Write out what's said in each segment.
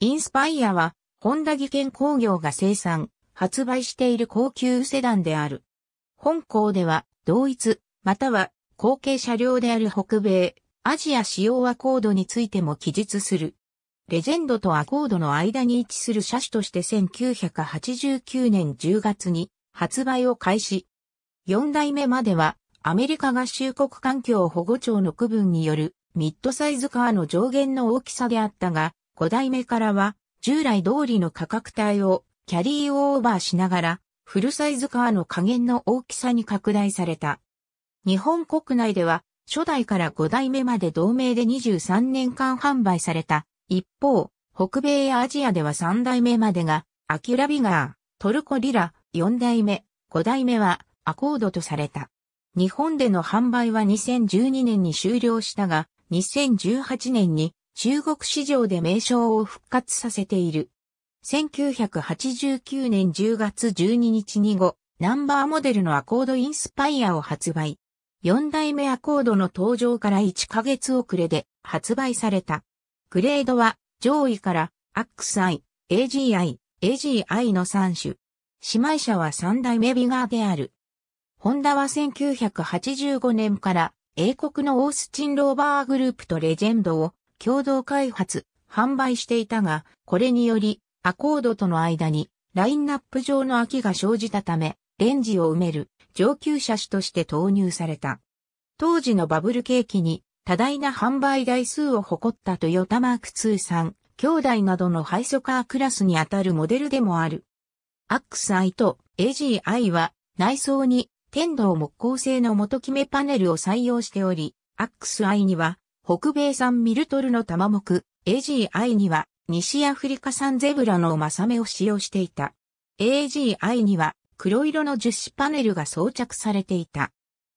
インスパイアは、ホンダ技研工業が生産、発売している高級セダンである。本校では、同一、または、後継車両である北米、アジア仕様アコードについても記述する。レジェンドとアコードの間に位置する車種として1989年10月に発売を開始。4代目まではアメリカ合衆国環境保護庁の区分によるミッドサイズカーの上限の大きさであったが、5代目からは、従来通りの価格帯をキャリーオーバーしながら、フルサイズカーの加減の大きさに拡大された。日本国内では、初代から5代目まで同盟で23年間販売された。一方、北米やアジアでは3代目までが、アキュラビガー、トルコリラ、4代目、5代目は、アコードとされた。日本での販売は2012年に終了したが、2018年に中国市場で名称を復活させている。1989年10月12日に後、ナンバーモデルのアコードインスパイアを発売。4代目アコードの登場から1ヶ月遅れで発売された。グレードは上位から x i AGI、AGI の3種。姉妹車は3代目ビガーである。ホンダは1985年から英国のオースチンローバーグループとレジェンドを共同開発、販売していたが、これにより、アコードとの間に、ラインナップ上の空きが生じたため、レンジを埋める上級車種として投入された。当時のバブル景気に多大な販売台数を誇ったトヨタマーク2さ兄弟などのハイソカークラスにあたるモデルでもある。アックス i と AGI は内装に天道木工製の元決めパネルを採用しており、アックス i には北米産ミルトルの玉目、AGI には、西アフリカ産ゼブラのマサメを使用していた。AGI には、黒色の樹脂パネルが装着されていた。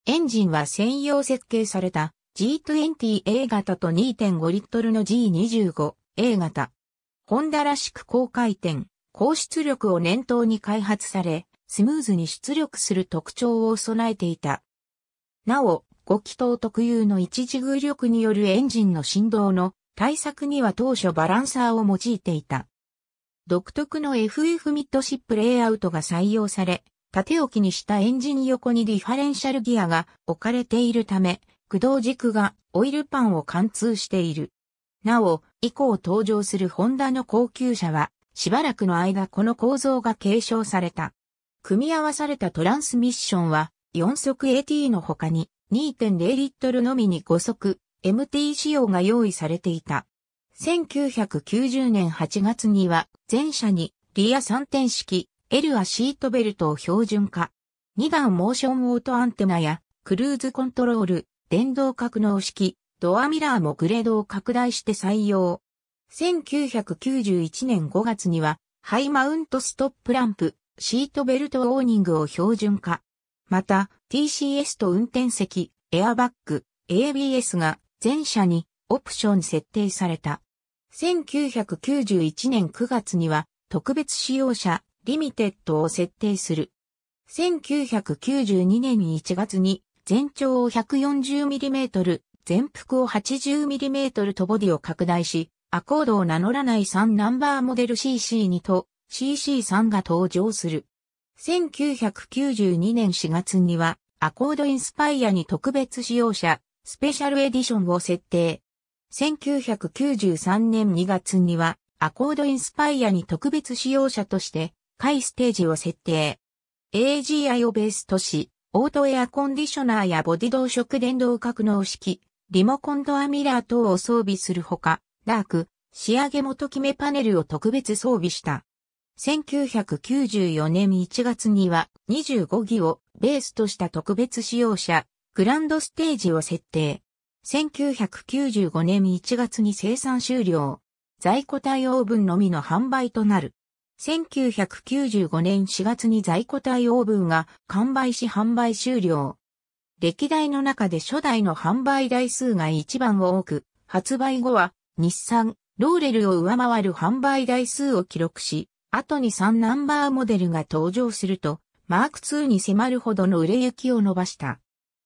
エンジンは専用設計された G20A 型と2.5リットルの G25A 型。ホンダらしく高回転、高出力を念頭に開発され、スムーズに出力する特徴を備えていた。なお、五気筒特有の一時軸力によるエンジンの振動の対策には当初バランサーを用いていた。独特の FF ミッドシップレイアウトが採用され、縦置きにしたエンジン横にディファレンシャルギアが置かれているため、駆動軸がオイルパンを貫通している。なお、以降登場するホンダの高級車は、しばらくの間この構造が継承された。組み合わされたトランスミッションは、4速 AT の他に、2.0リットルのみに5足 MT 仕様が用意されていた。1990年8月には全車にリア3点式 L はシートベルトを標準化。2段モーションオートアンテナやクルーズコントロール、電動格納式、ドアミラーもグレードを拡大して採用。1991年5月にはハイマウントストップランプ、シートベルトオーニングを標準化。また、TCS と運転席、エアバッグ、ABS が全車にオプション設定された。1991年9月には特別使用車リミテッドを設定する。1992年1月に全長を 140mm、全幅を 80mm とボディを拡大し、アコードを名乗らない3ナンバーモデル CC2 と CC3 が登場する。1992年4月にはアコードインスパイアに特別使用者、スペシャルエディションを設定。1993年2月には、アコードインスパイアに特別使用者として、回ステージを設定。AGI をベースとし、オートエアコンディショナーやボディ動色電動格納式、リモコンドアミラー等を装備するほか、ダーク、仕上げ元決めパネルを特別装備した。1994年1月には25ギをベースとした特別使用車、グランドステージを設定。1995年1月に生産終了。在庫対応分のみの販売となる。1995年4月に在庫対応分が完売し販売終了。歴代の中で初代の販売台数が一番多く、発売後は日産、ローレルを上回る販売台数を記録し、後に3ナンバーモデルが登場すると、マーク2に迫るほどの売れ行きを伸ばした。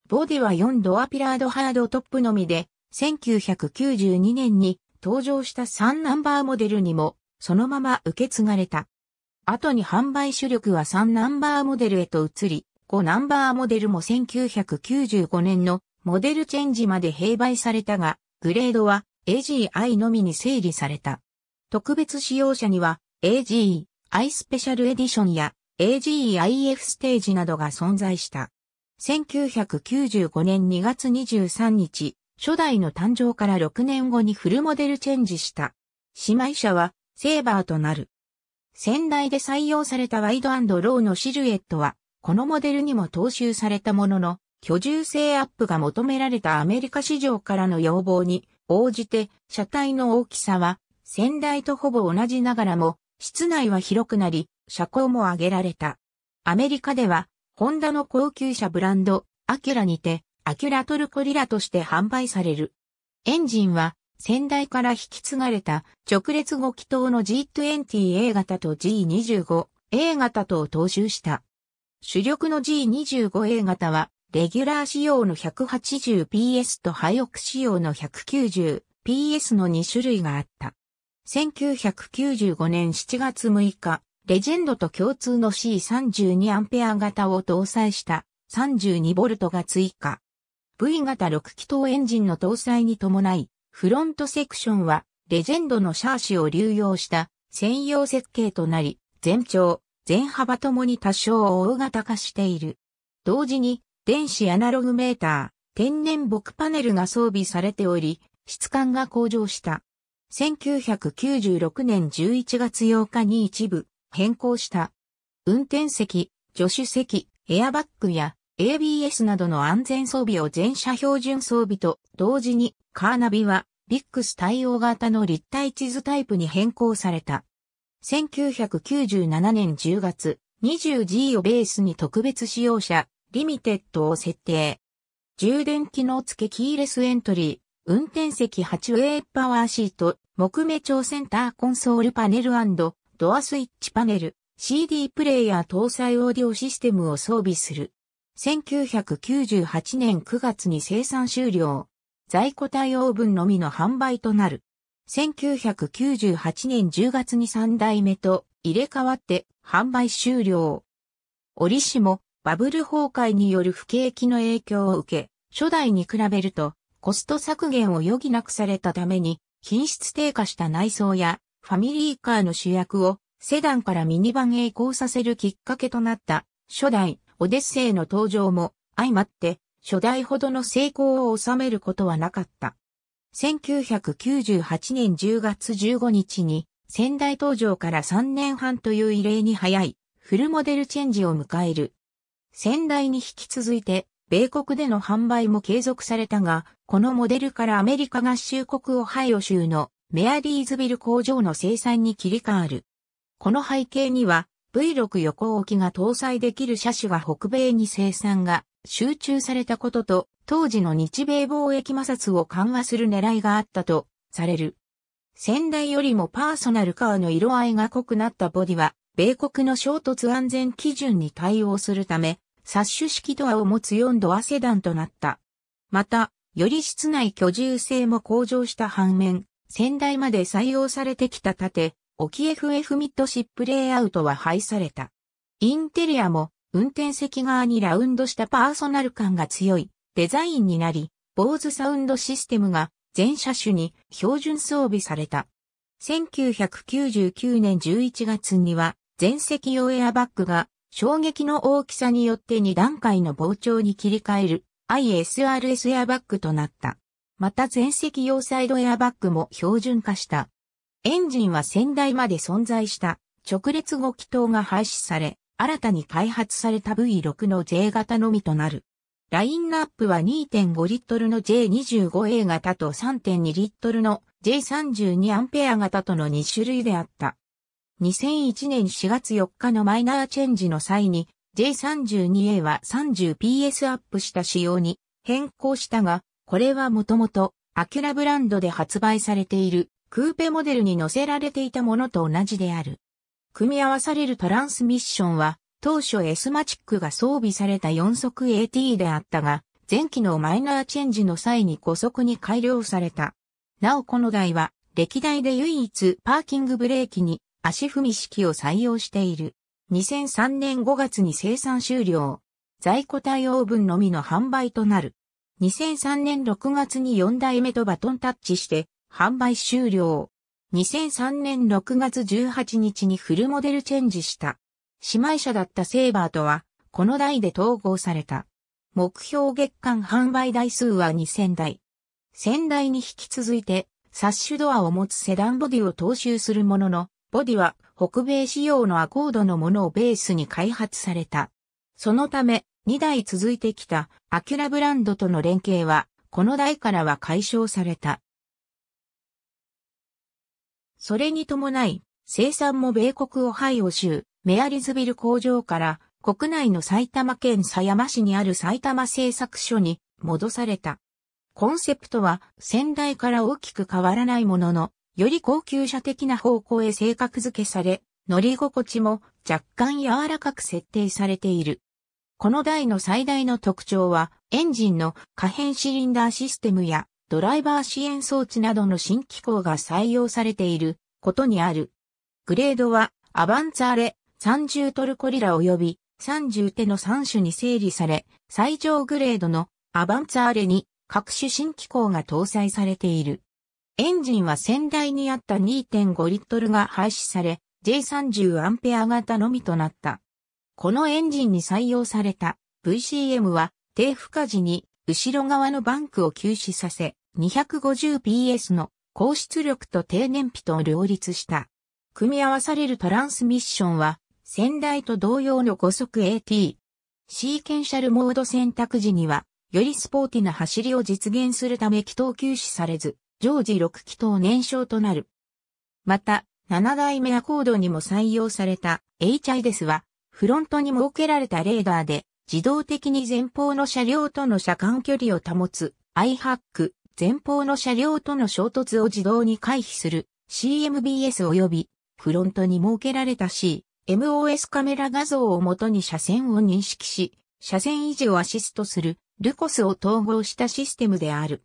ボディは4ドアピラードハードトップのみで、1992年に登場した3ナンバーモデルにも、そのまま受け継がれた。後に販売主力は3ナンバーモデルへと移り、5ナンバーモデルも1995年のモデルチェンジまで併売されたが、グレードは AGI のみに整理された。特別使用者には AGI スペシャルエディションや AGIF ステージなどが存在した。1995年2月23日、初代の誕生から6年後にフルモデルチェンジした。姉妹車はセーバーとなる。先代で採用されたワイドローのシルエットは、このモデルにも踏襲されたものの、居住性アップが求められたアメリカ市場からの要望に応じて、車体の大きさは、先代とほぼ同じながらも、室内は広くなり、車高も上げられた。アメリカでは、ホンダの高級車ブランド、アキュラにて、アキュラトルコリラとして販売される。エンジンは、先代から引き継がれた直列5気筒の G20A 型と G25A 型とを踏襲した。主力の G25A 型は、レギュラー仕様の 180PS とハイオク仕様の 190PS の2種類があった。1995年7月6日、レジェンドと共通の C32 アンペア型を搭載した32ボルトが追加。V 型6気筒エンジンの搭載に伴い、フロントセクションはレジェンドのシャーシを流用した専用設計となり、全長、全幅ともに多少大型化している。同時に、電子アナログメーター、天然木パネルが装備されており、質感が向上した。1996年11月8日に一部変更した。運転席、助手席、エアバッグや ABS などの安全装備を全車標準装備と同時にカーナビはビックス対応型の立体地図タイプに変更された。1997年10月 20G をベースに特別使用者リミテッドを設定。充電機能付きキーレスエントリー。運転席8ウェイパワーシート、木目調センターコンソールパネルドアスイッチパネル、CD プレイヤー搭載オーディオシステムを装備する。1998年9月に生産終了。在庫対応分のみの販売となる。1998年10月に3代目と入れ替わって販売終了。折しもバブル崩壊による不景気の影響を受け、初代に比べるとコスト削減を余儀なくされたために、品質低下した内装やファミリーカーの主役をセダンからミニバンへ移行させるきっかけとなった初代オデッセイの登場も相まって初代ほどの成功を収めることはなかった。1998年10月15日に仙台登場から3年半という異例に早いフルモデルチェンジを迎える。仙台に引き続いて米国での販売も継続されたが、このモデルからアメリカ合衆国オハイオ州のメアリーズビル工場の生産に切り替わる。この背景には V6 横置きが搭載できる車種が北米に生産が集中されたことと当時の日米貿易摩擦を緩和する狙いがあったとされる。先代よりもパーソナルカーの色合いが濃くなったボディは、米国の衝突安全基準に対応するため、サッシュ式ドアを持つ4ドアセダンとなった。また、より室内居住性も向上した反面、先代まで採用されてきた縦、沖 FF ミッドシップレイアウトは廃された。インテリアも運転席側にラウンドしたパーソナル感が強いデザインになり、坊主サウンドシステムが全車種に標準装備された。1999年11月には全席用エアバッグが衝撃の大きさによって2段階の膨張に切り替える ISRS エアバッグとなった。また全席用サイドエアバッグも標準化した。エンジンは先代まで存在した直列5気筒が廃止され、新たに開発された V6 の J 型のみとなる。ラインナップは2.5リットルの J25A 型と3.2リットルの J32 アンペア型との2種類であった。2001年4月4日のマイナーチェンジの際に J32A は 30PS アップした仕様に変更したが、これはもともとアキュラブランドで発売されているクーペモデルに載せられていたものと同じである。組み合わされるトランスミッションは当初 S マチックが装備された4速 AT であったが、前期のマイナーチェンジの際に5速に改良された。なおこの台は歴代で唯一パーキングブレーキに足踏み式を採用している。2003年5月に生産終了。在庫対応分のみの販売となる。2003年6月に4代目とバトンタッチして販売終了。2003年6月18日にフルモデルチェンジした。姉妹車だったセーバーとは、この台で統合された。目標月間販売台数は2000台。仙台に引き続いて、サッシュドアを持つセダンボディを踏襲するものの、ボディは北米仕様のアコードのものをベースに開発された。そのため、2代続いてきたアキュラブランドとの連携は、この代からは解消された。それに伴い、生産も米国オハイオ州、メアリズビル工場から国内の埼玉県狭山市にある埼玉製作所に戻された。コンセプトは先代から大きく変わらないものの、より高級車的な方向へ性格付けされ、乗り心地も若干柔らかく設定されている。この台の最大の特徴は、エンジンの可変シリンダーシステムやドライバー支援装置などの新機構が採用されていることにある。グレードはアバンツアレ30トルコリラ及び30手の3種に整理され、最上グレードのアバンツアーレに各種新機構が搭載されている。エンジンは先代にあった2.5リットルが廃止され、J30 アンペア型のみとなった。このエンジンに採用された VCM は低負荷時に後ろ側のバンクを休止させ 250PS の高出力と低燃費と両立した。組み合わされるトランスミッションは先代と同様の5速 AT。シーケンシャルモード選択時にはよりスポーティな走りを実現するため気筒休止されず常時6気筒燃焼となる。また、7代目アコードにも採用された HIDES は、フロントに設けられたレーダーで、自動的に前方の車両との車間距離を保つ iHack、前方の車両との衝突を自動に回避する CMBS 及びフロントに設けられた C、MOS カメラ画像をもとに車線を認識し、車線維持をアシストするルコスを統合したシステムである。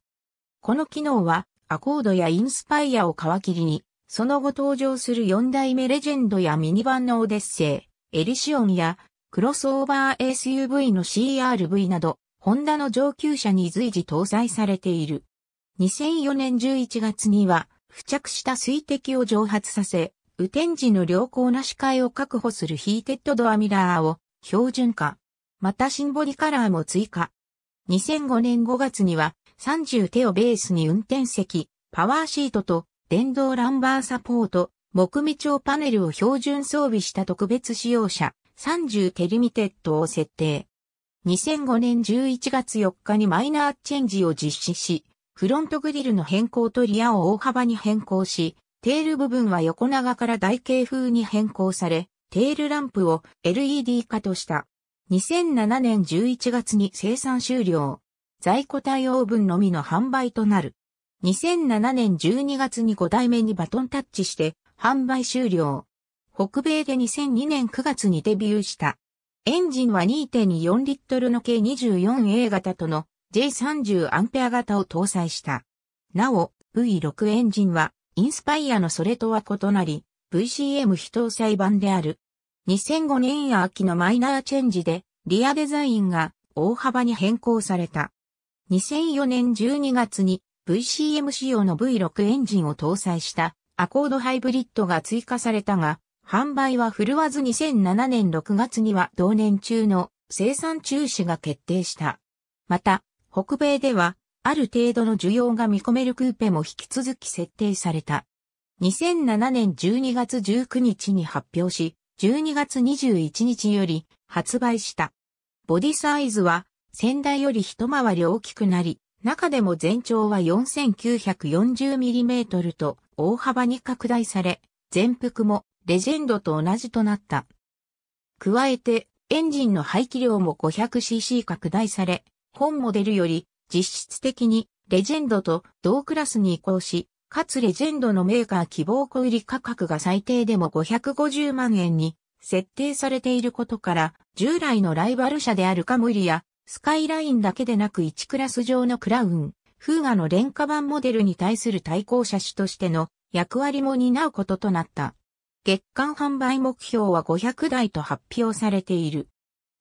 この機能はアコードやインスパイアを皮切りに、その後登場する4代目レジェンドやミニバンのオデッセイ、エリシオンや、クロスオーバー SUV の CRV など、ホンダの上級車に随時搭載されている。2004年11月には、付着した水滴を蒸発させ、雨天時の良好な視界を確保するヒーテッドドアミラーを標準化。またシンボリカラーも追加。2005年5月には、30手をベースに運転席、パワーシートと電動ランバーサポート、木目調パネルを標準装備した特別使用車30手リミテッドを設定。2005年11月4日にマイナーチェンジを実施し、フロントグリルの変更とリアを大幅に変更し、テール部分は横長から台形風に変更され、テールランプを LED 化とした。2007年11月に生産終了。在庫対応分のみの販売となる。2007年12月に5代目にバトンタッチして販売終了。北米で2002年9月にデビューした。エンジンは2.4リットルの計 24A 型との J30 アンペア型を搭載した。なお、V6 エンジンはインスパイアのそれとは異なり、VCM 非搭載版である。2005年秋のマイナーチェンジでリアデザインが大幅に変更された。2004年12月に VCM 仕様の V6 エンジンを搭載したアコードハイブリッドが追加されたが、販売は振るわず2007年6月には同年中の生産中止が決定した。また、北米では、ある程度の需要が見込めるクーペも引き続き設定された。2007年12月19日に発表し、12月21日より発売した。ボディサイズは先代より一回り大きくなり、中でも全長は 4940mm と大幅に拡大され、全幅もレジェンドと同じとなった。加えて、エンジンの排気量も 500cc 拡大され、本モデルより実質的にレジェンドと同クラスに移行し、かつレジェンドのメーカー希望小売価格が最低でも550万円に設定されていることから、従来のライバル車であるカムリやスカイラインだけでなく1クラス上のクラウン、フーガの廉価版モデルに対する対抗車種としての役割も担うこととなった。月間販売目標は500台と発表されている。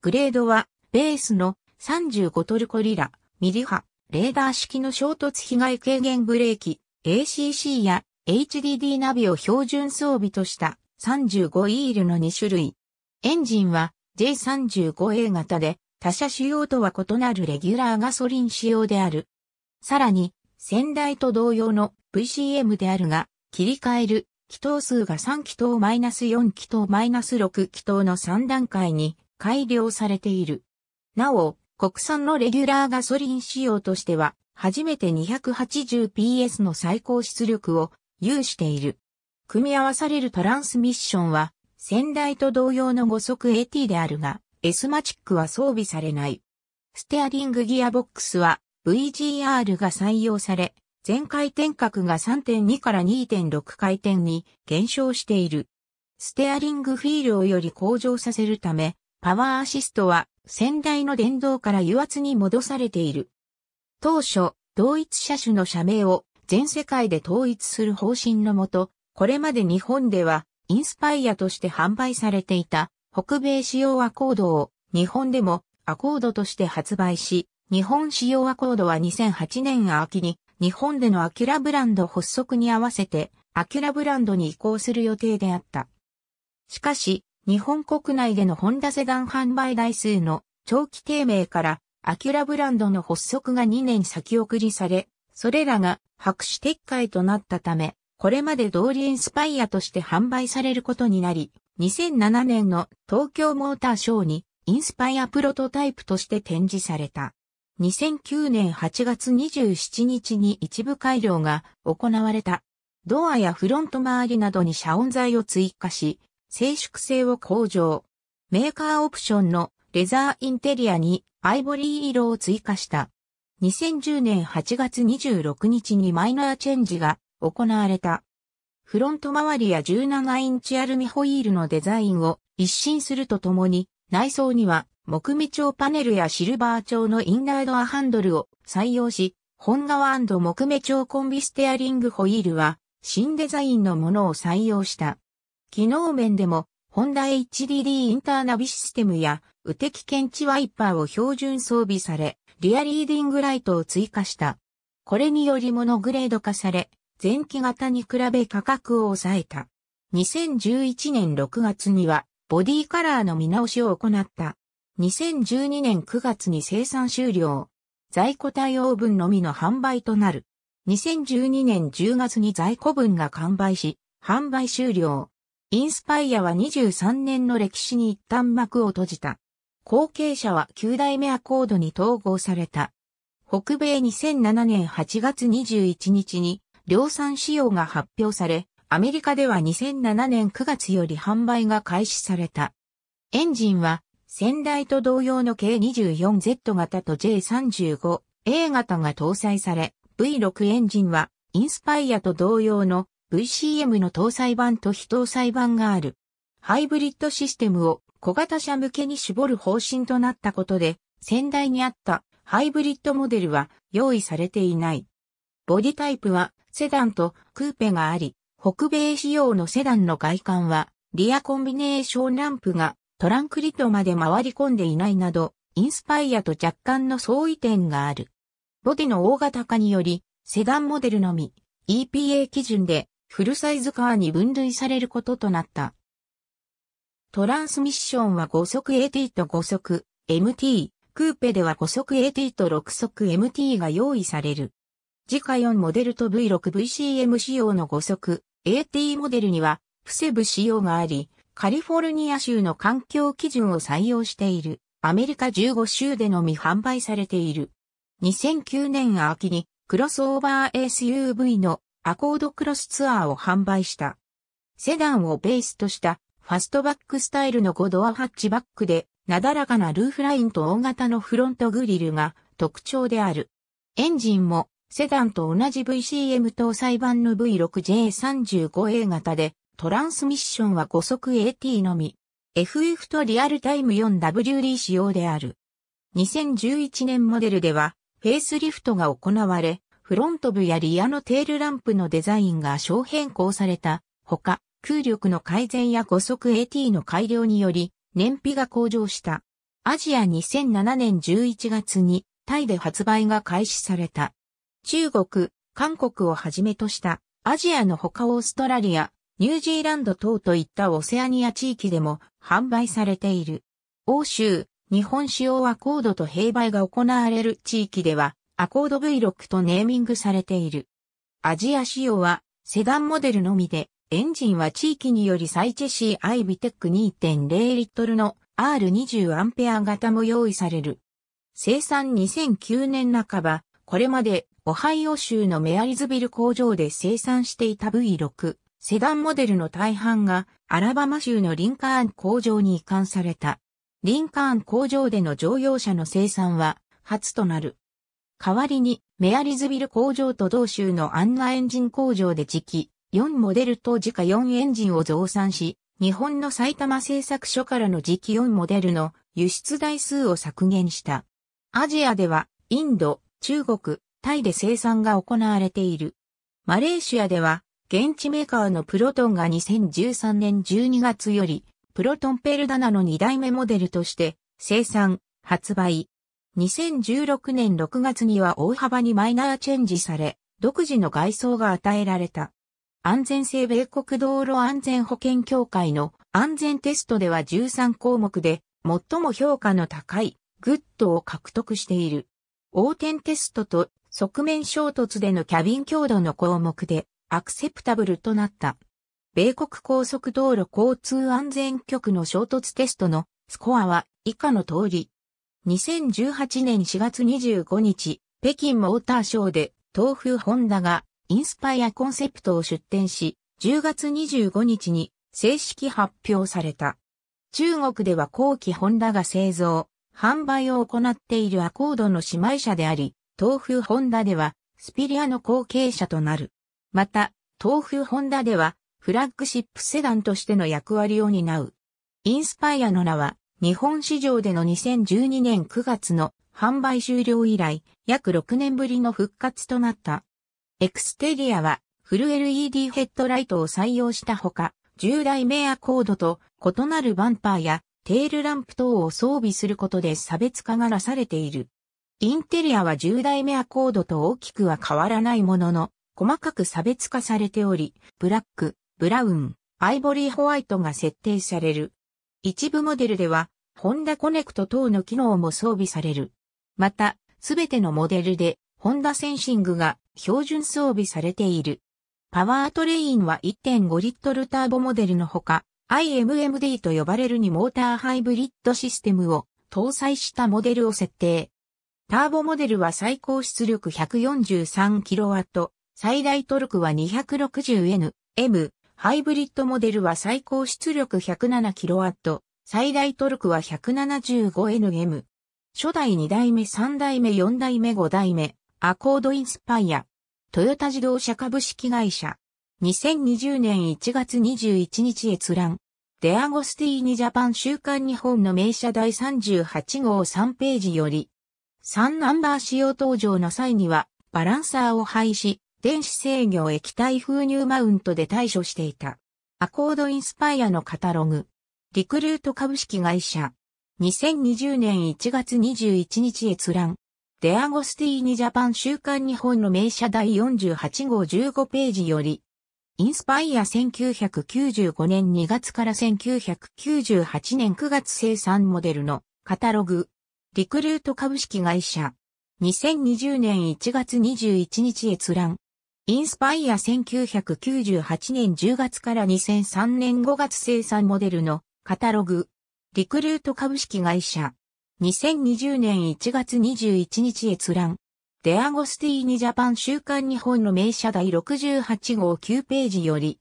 グレードは、ベースの35トルコリラ、ミリ波、レーダー式の衝突被害軽減ブレーキ、ACC や HDD ナビを標準装備とした3 5イールの2種類。エンジンは J35A 型で他社仕様とは異なるレギュラーガソリン仕様である。さらに、先代と同様の VCM であるが、切り替える気筒数が3気筒 -4 気筒 -6 気筒の3段階に改良されている。なお、国産のレギュラーガソリン仕様としては、初めて 280PS の最高出力を有している。組み合わされるトランスミッションは、先代と同様の5速 AT であるが、S マチックは装備されない。ステアリングギアボックスは VGR が採用され、全回転角が3.2から2.6回転に減少している。ステアリングフィールをより向上させるため、パワーアシストは先代の電動から油圧に戻されている。当初、同一車種の社名を全世界で統一する方針のもと、これまで日本ではインスパイアとして販売されていた北米仕様アコードを日本でもアコードとして発売し、日本仕様アコードは2008年秋に日本でのアキュラブランド発足に合わせてアキュラブランドに移行する予定であった。しかし、日本国内でのホンダセダン販売台数の長期低迷からアキュラブランドの発足が2年先送りされ、それらが白紙撤回となったため、これまで通りインスパイアとして販売されることになり、2007年の東京モーターショーにインスパイアプロトタイプとして展示された。2009年8月27日に一部改良が行われた。ドアやフロント周りなどに遮音材を追加し、静粛性を向上。メーカーオプションのレザーインテリアにアイボリー色を追加した。2010年8月26日にマイナーチェンジが行われた。フロント周りや17インチアルミホイールのデザインを一新するとともに、内装には木目調パネルやシルバー調のインナードアハンドルを採用し、本革木目調コンビステアリングホイールは新デザインのものを採用した。機能面でも、ホンダ HDD インターナビシステムや、雨滴検知ワイパーを標準装備され、リアリーディングライトを追加した。これによりモノグレード化され、前期型に比べ価格を抑えた。2011年6月にはボディカラーの見直しを行った。2012年9月に生産終了。在庫対応分のみの販売となる。2012年10月に在庫分が完売し、販売終了。インスパイアは23年の歴史に一旦幕を閉じた。後継者は9代目アコードに統合された。北米2007年8月21日に量産仕様が発表され、アメリカでは2007年9月より販売が開始された。エンジンは、先代と同様の K24Z 型と J35A 型が搭載され、V6 エンジンは、インスパイアと同様の VCM の搭載版と非搭載版がある。ハイブリッドシステムを小型車向けに絞る方針となったことで、先代にあったハイブリッドモデルは用意されていない。ボディタイプはセダンとクーペがあり、北米仕様のセダンの外観は、リアコンビネーションランプがトランクリットまで回り込んでいないなど、インスパイアと若干の相違点がある。ボディの大型化により、セダンモデルのみ、EPA 基準でフルサイズカーに分類されることとなった。トランスミッションは5速 AT と5速 MT、クーペでは5速 AT と6速 MT が用意される。自家4モデルと V6VCM 仕様の5速 AT モデルには、プセブ仕様があり、カリフォルニア州の環境基準を採用している、アメリカ15州でのみ販売されている。2009年秋に、クロスオーバー SUV のアコードクロスツアーを販売した。セダンをベースとしたファストバックスタイルの5ドアハッチバックで、なだらかなルーフラインと大型のフロントグリルが特徴である。エンジンもセダンと同じ VCM 搭載版の V6J35A 型で、トランスミッションは5速 AT のみ、FF とリアルタイム 4WD 仕様である。2011年モデルでは、フェイスリフトが行われ、フロント部やリアのテールランプのデザインが小変更された、ほか、空力の改善や5速 AT の改良により、燃費が向上した。アジア2007年11月に、タイで発売が開始された。中国、韓国をはじめとしたアジアの他オーストラリア、ニュージーランド等といったオセアニア地域でも販売されている。欧州、日本使用はコードと併売が行われる地域では、アコード V6 とネーミングされている。アジア仕様はセダンモデルのみで、エンジンは地域によりサイチェシーアイビテック2.0リットルの R20 アンペア型も用意される。生産2009年半ば、これまでオハイオ州のメアリズビル工場で生産していた V6 セダンモデルの大半がアラバマ州のリンカーン工場に移管された。リンカーン工場での乗用車の生産は初となる。代わりにメアリズビル工場と同州のアンナエンジン工場で時期4モデルと時価4エンジンを増産し、日本の埼玉製作所からの時期4モデルの輸出台数を削減した。アジアではインド、中国、タイで生産が行われている。マレーシアでは、現地メーカーのプロトンが2013年12月より、プロトンペルダナの2代目モデルとして生産、発売。2016年6月には大幅にマイナーチェンジされ、独自の外装が与えられた。安全性米国道路安全保険協会の安全テストでは13項目で最も評価の高いグッドを獲得している。横転テストと側面衝突でのキャビン強度の項目でアクセプタブルとなった。米国高速道路交通安全局の衝突テストのスコアは以下の通り。2018年4月25日、北京モーターショーで東風ホンダがインスパイアコンセプトを出展し、10月25日に正式発表された。中国では後期ホンダが製造、販売を行っているアコードの姉妹社であり、東風ホンダでは、スピリアの後継者となる。また、東風ホンダでは、フラッグシップセダンとしての役割を担う。インスパイアの名は、日本市場での2012年9月の販売終了以来、約6年ぶりの復活となった。エクステリアは、フル LED ヘッドライトを採用したほか、従来名アコードと異なるバンパーやテールランプ等を装備することで差別化がなされている。インテリアは10代目アコードと大きくは変わらないものの、細かく差別化されており、ブラック、ブラウン、アイボリーホワイトが設定される。一部モデルでは、ホンダコネクト等の機能も装備される。また、すべてのモデルで、ホンダセンシングが標準装備されている。パワートレインは1.5リットルターボモデルのほか、IMMD と呼ばれるにモーターハイブリッドシステムを搭載したモデルを設定。ターボモデルは最高出力 143kW、最大トルクは 260N、M、ハイブリッドモデルは最高出力 107kW、最大トルクは 175Nm。初代2代目3代目4代目5代目、アコードインスパイア。トヨタ自動車株式会社。2020年1月21日閲覧。デアゴスティーニジャパン週刊日本の名車第38号3ページより、3ナンバー使用登場の際には、バランサーを廃止、電子制御液体封入マウントで対処していた。アコードインスパイアのカタログ。リクルート株式会社。2020年1月21日閲覧。デアゴスティーニジャパン週刊日本の名車第48号15ページより、インスパイア1995年2月から1998年9月生産モデルのカタログ、リクルート株式会社、2020年1月21日閲覧、インスパイア1998年10月から2003年5月生産モデルのカタログ、リクルート株式会社、2020年1月21日閲覧、デアゴスティーニジャパン週刊日本の名車第68号9ページより、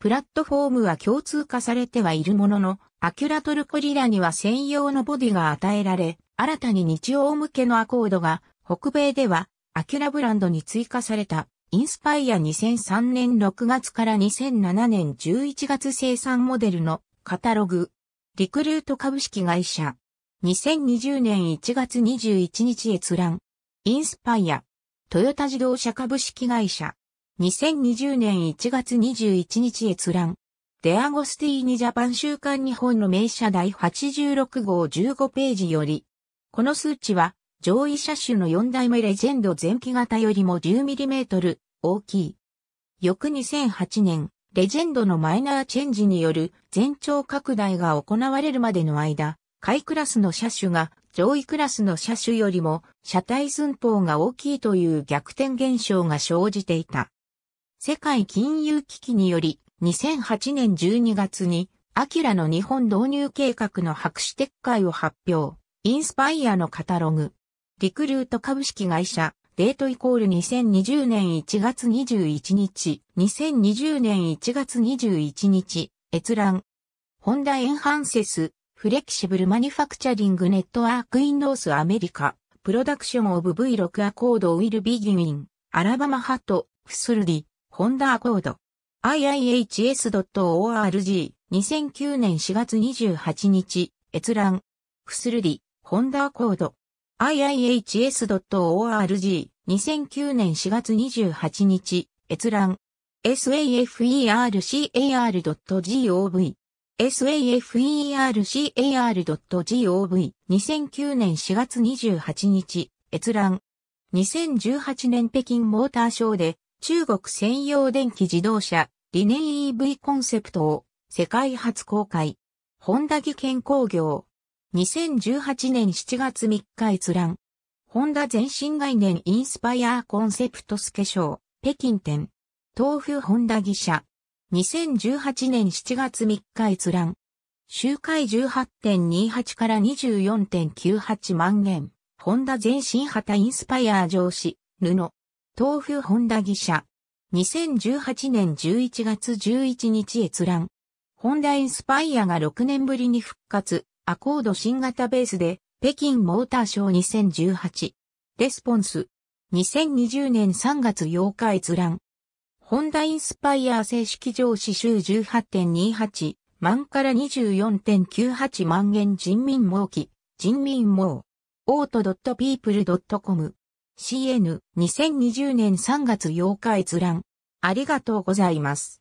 プラットフォームは共通化されてはいるものの、アキュラトルコリラには専用のボディが与えられ、新たに日曜向けのアコードが、北米では、アキュラブランドに追加された、インスパイア2003年6月から2007年11月生産モデルのカタログ、リクルート株式会社、2020年1月21日閲覧。インスパイア、トヨタ自動車株式会社、2020年1月21日閲覧、デアゴスティーニジャパン週刊日本の名車第86号15ページより、この数値は上位車種の4代目レジェンド前期型よりも 10mm 大きい。翌2008年、レジェンドのマイナーチェンジによる全長拡大が行われるまでの間、下位クラスの車種が上位クラスの車種よりも車体寸法が大きいという逆転現象が生じていた。世界金融危機により2008年12月にアキラの日本導入計画の白紙撤回を発表。インスパイアのカタログ。リクルート株式会社、デートイコール2020年1月21日、2020年1月21日、閲覧。ホンダエンハンセス、フレキシブルマニファクチャリングネットワークインノースアメリカ、プロダクションオブ V6 アコードウィルビギウィン、アラバマハット、フスルディ、ホンダアコード。iihs.org、2009年4月28日、閲覧。フスルディ、ホンダアコード。iihs.org、2009年4月28日、閲覧。safercar.gov safercar.gov 2009年4月28日、閲覧。2018年北京モーターショーで中国専用電気自動車リネン EV コンセプトを世界初公開。ホンダ技研工業。2018年7月3日閲覧。ホンダ全新概念インスパイアコンセプトスケショー、北京店。豆腐ホンダ技社。2018年7月3日閲覧。周回18.28から24.98万円。ホンダ全新旗インスパイア上司、布。豆腐ホンダ技社。2018年11月11日閲覧。ホンダインスパイアが6年ぶりに復活。アコード新型ベースで、北京モーターショー2018。レスポンス。2020年3月8日閲覧。ホンダインスパイア正式上指集18.28万から24.98万円人民網き、人民網、オート .people.com、CN2020 年3月8日閲覧。ありがとうございます。